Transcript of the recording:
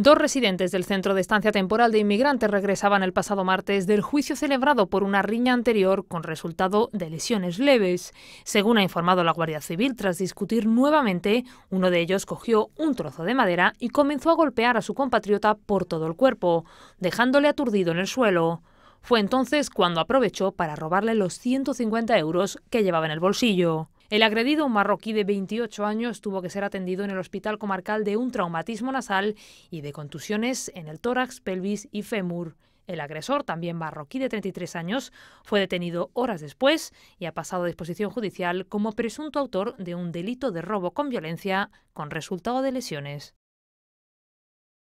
Dos residentes del centro de estancia temporal de inmigrantes regresaban el pasado martes del juicio celebrado por una riña anterior con resultado de lesiones leves. Según ha informado la Guardia Civil, tras discutir nuevamente, uno de ellos cogió un trozo de madera y comenzó a golpear a su compatriota por todo el cuerpo, dejándole aturdido en el suelo. Fue entonces cuando aprovechó para robarle los 150 euros que llevaba en el bolsillo. El agredido, marroquí de 28 años, tuvo que ser atendido en el hospital comarcal de un traumatismo nasal y de contusiones en el tórax, pelvis y fémur. El agresor, también marroquí de 33 años, fue detenido horas después y ha pasado a disposición judicial como presunto autor de un delito de robo con violencia con resultado de lesiones.